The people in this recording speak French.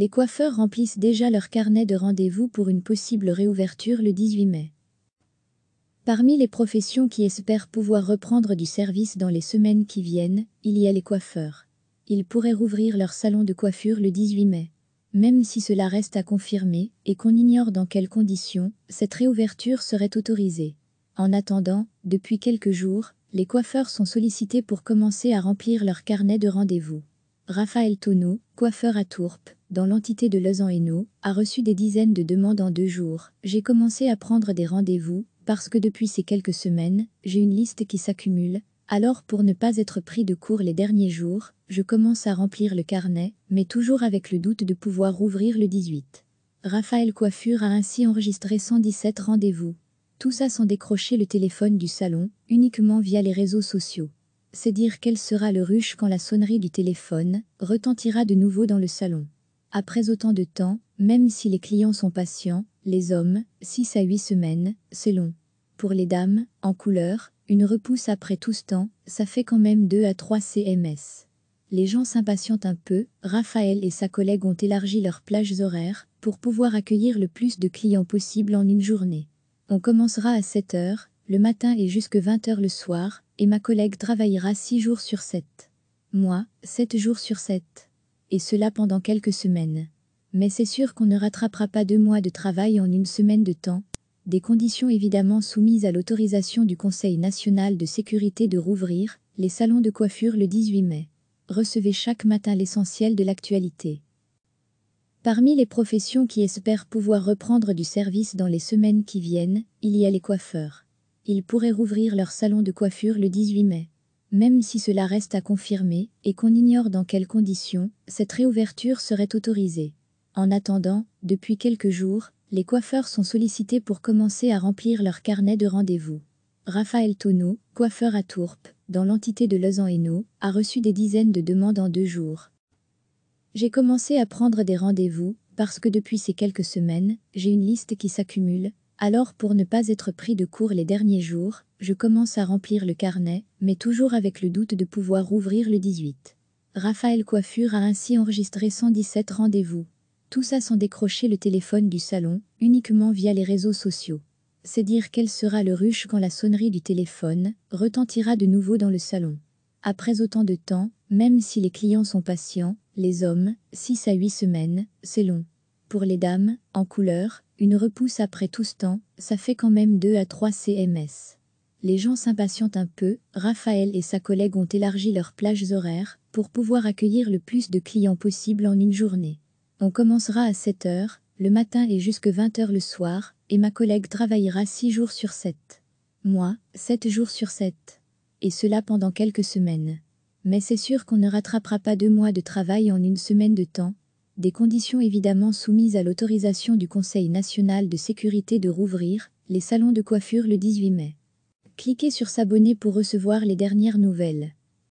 les coiffeurs remplissent déjà leur carnet de rendez-vous pour une possible réouverture le 18 mai. Parmi les professions qui espèrent pouvoir reprendre du service dans les semaines qui viennent, il y a les coiffeurs. Ils pourraient rouvrir leur salon de coiffure le 18 mai. Même si cela reste à confirmer et qu'on ignore dans quelles conditions, cette réouverture serait autorisée. En attendant, depuis quelques jours, les coiffeurs sont sollicités pour commencer à remplir leur carnet de rendez-vous. Raphaël Tonneau, coiffeur à Tourpe, dans l'entité de Lezan-Hainaut, a reçu des dizaines de demandes en deux jours. J'ai commencé à prendre des rendez-vous, parce que depuis ces quelques semaines, j'ai une liste qui s'accumule, alors pour ne pas être pris de court les derniers jours, je commence à remplir le carnet, mais toujours avec le doute de pouvoir rouvrir le 18. Raphaël Coiffure a ainsi enregistré 117 rendez-vous. Tout ça sans décrocher le téléphone du salon, uniquement via les réseaux sociaux. C'est dire quelle sera le ruche quand la sonnerie du téléphone retentira de nouveau dans le salon. Après autant de temps, même si les clients sont patients, les hommes, 6 à 8 semaines, c'est long. Pour les dames, en couleur, une repousse après tout ce temps, ça fait quand même 2 à 3 CMS. Les gens s'impatientent un peu, Raphaël et sa collègue ont élargi leurs plages horaires pour pouvoir accueillir le plus de clients possible en une journée. On commencera à 7 heures, le matin et jusque 20 h le soir, et ma collègue travaillera 6 jours sur 7. Moi, 7 jours sur 7. Et cela pendant quelques semaines. Mais c'est sûr qu'on ne rattrapera pas deux mois de travail en une semaine de temps, des conditions évidemment soumises à l'autorisation du Conseil national de sécurité de rouvrir les salons de coiffure le 18 mai. Recevez chaque matin l'essentiel de l'actualité. Parmi les professions qui espèrent pouvoir reprendre du service dans les semaines qui viennent, il y a les coiffeurs. Ils pourraient rouvrir leur salon de coiffure le 18 mai. Même si cela reste à confirmer et qu'on ignore dans quelles conditions, cette réouverture serait autorisée. En attendant, depuis quelques jours, les coiffeurs sont sollicités pour commencer à remplir leur carnet de rendez-vous. Raphaël Tonneau, coiffeur à Tourpe, dans l'entité de Lausanne-Hainaut, a reçu des dizaines de demandes en deux jours. J'ai commencé à prendre des rendez-vous, parce que depuis ces quelques semaines, j'ai une liste qui s'accumule, alors pour ne pas être pris de court les derniers jours, je commence à remplir le carnet, mais toujours avec le doute de pouvoir ouvrir le 18. Raphaël Coiffure a ainsi enregistré 117 rendez-vous. Tout ça sans décrocher le téléphone du salon, uniquement via les réseaux sociaux. C'est dire quelle sera le ruche quand la sonnerie du téléphone retentira de nouveau dans le salon. Après autant de temps, même si les clients sont patients, les hommes, 6 à 8 semaines, c'est long. Pour les dames, en couleur, une repousse après tout ce temps, ça fait quand même 2 à 3 CMS. Les gens s'impatientent un peu, Raphaël et sa collègue ont élargi leurs plages horaires pour pouvoir accueillir le plus de clients possible en une journée. On commencera à 7h, le matin et jusque 20h le soir, et ma collègue travaillera 6 jours sur 7. Moi, 7 jours sur 7. Et cela pendant quelques semaines. Mais c'est sûr qu'on ne rattrapera pas deux mois de travail en une semaine de temps, des conditions évidemment soumises à l'autorisation du Conseil national de sécurité de rouvrir les salons de coiffure le 18 mai. Cliquez sur S'abonner pour recevoir les dernières nouvelles.